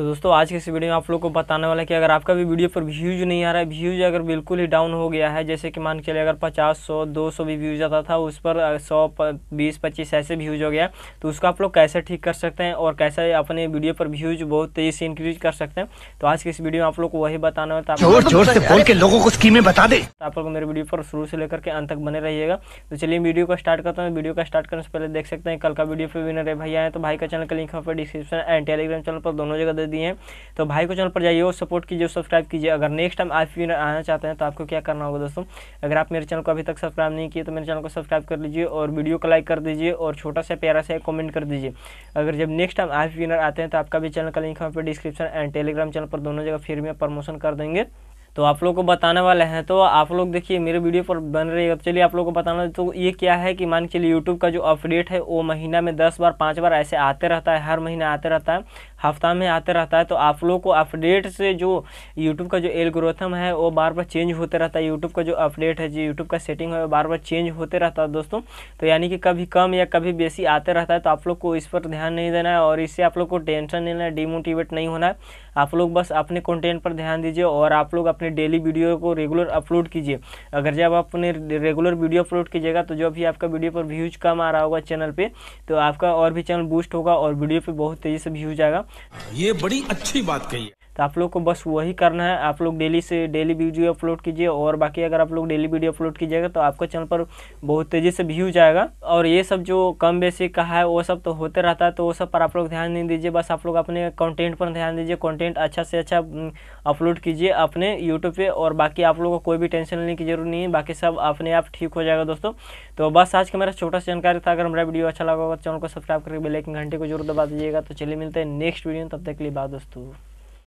तो दोस्तों आज के इस वीडियो में आप लोग को बताने वाला है कि अगर आपका भी वीडियो पर व्यूज़ नहीं आ रहा है व्यूज़ अगर बिल्कुल ही डाउन हो गया है जैसे कि मान के लिए अगर 50 सौ दो सौ भी व्यूज़ आता था उस पर 100 20 पच्चीस ऐसे व्यूज़ हो गया तो उसको आप लोग कैसे ठीक कर सकते हैं और कैसे अपने वीडियो पर व्यूज़ बहुत तेज़ी से इंक्रीज कर सकते हैं तो आज के इस वीडियो में आप लोग को वही बताना होता है तो लोगों को स्कीमें बता दे तो आप लोग मेरे वीडियो पर शुरू से लेकर के अंत तक बने रहिएगा तो चलिए वीडियो को स्टार्ट करता हूँ वीडियो का स्टार्ट करने से पहले देख सकते हैं कल का वीडियो पर विनर है भैया है तो भाई का चैनल का link description and Telegram channel पर दोनों जगह दिए हैं तो भाई को चैनल पर जाइए और सपोर्ट कीजिए सब्सक्राइब कीजिए अगर नेक्स्ट टाइम आप भी आना चाहते हैं तो आपको क्या करना होगा दोस्तों अगर आप मेरे चैनल को अभी तक सब्सक्राइब नहीं किए तो मेरे चैनल को सब्सक्राइब कर लीजिए और वीडियो को लाइक कर दीजिए और छोटा सा प्यारा सा कमेंट कर दीजिए अगर जब नेक्स्ट टाइम आप विनर आते हैं तो आपका भी चैनल का लिंक हम डिस्क्रिप्शन एंड टेलीग्राम चैनल पर दोनों जगह फिर में प्रमोशन कर देंगे तो आप लोग को बताने वाले हैं तो आप लोग देखिए मेरे वीडियो पर बन रही है अब चलिए आप लोग को बताना तो ये क्या है कि मान के चलिए यूट्यूब का जो अपडेट है वो महीना में दस बार पाँच बार ऐसे आते रहता है हर महीना आते रहता है हफ्ता में आते रहता है तो आप लोग को अपडेट से जो यूट्यूब का जो एलग्रोथम है वो बार बार चेंज होते रहता है यूट्यूब का जो अपडेट है जो यूट्यूब का सेटिंग है वो बार बार चेंज होते रहता है दोस्तों तो यानी कि कभी कम या कभी बेसी आते रहता है तो आप लोग को इस पर ध्यान नहीं देना है और इससे आप लोग को टेंशन नहीं लेना है डिमोटिवेट नहीं होना है आप लोग बस अपने कंटेंट पर ध्यान दीजिए और आप लोग अपने डेली वीडियो को रेगुलर अपलोड कीजिए अगर जब आप अपने रेगुलर वीडियो अपलोड कीजिएगा तो जो भी आपका वीडियो पर व्यूज कम आ रहा होगा चैनल पर तो आपका और भी चैनल बूस्ट होगा और वीडियो पर बहुत तेज़ी से व्यूज आएगा ये बड़ी अच्छी बात कही तो आप लोग को बस वही करना है आप लोग डेली से डेली वीडियो अपलोड कीजिए और बाकी अगर आप लोग डेली वीडियो अपलोड कीजिएगा तो आपके चैनल पर बहुत तेज़ी से व्यू जाएगा और ये सब जो कम बेसिक कहा है वो सब तो होते रहता है तो वो सब पर आप लोग ध्यान नहीं दीजिए बस आप लोग अपने कॉन्टेंट पर ध्यान दीजिए कॉन्टेंट अच्छा से अच्छा अपलोड कीजिए अपने यूट्यूब पर और बाकी आप लोग को कोई भी टेंशन लेने की जरूरत नहीं है बाकी सब अपने आप ठीक हो जाएगा दोस्तों तो बस आज का मेरा छोटा सा जानकारी था अगर मेरा वीडियो अच्छा लगा होगा तो चैनल को सब्सक्राइब करके बेलाइकन घंटे को जरूर दबा दीजिएगा तो चलिए मिलते हैं नेक्स्ट वीडियो तब तक के लिए बात दोस्तों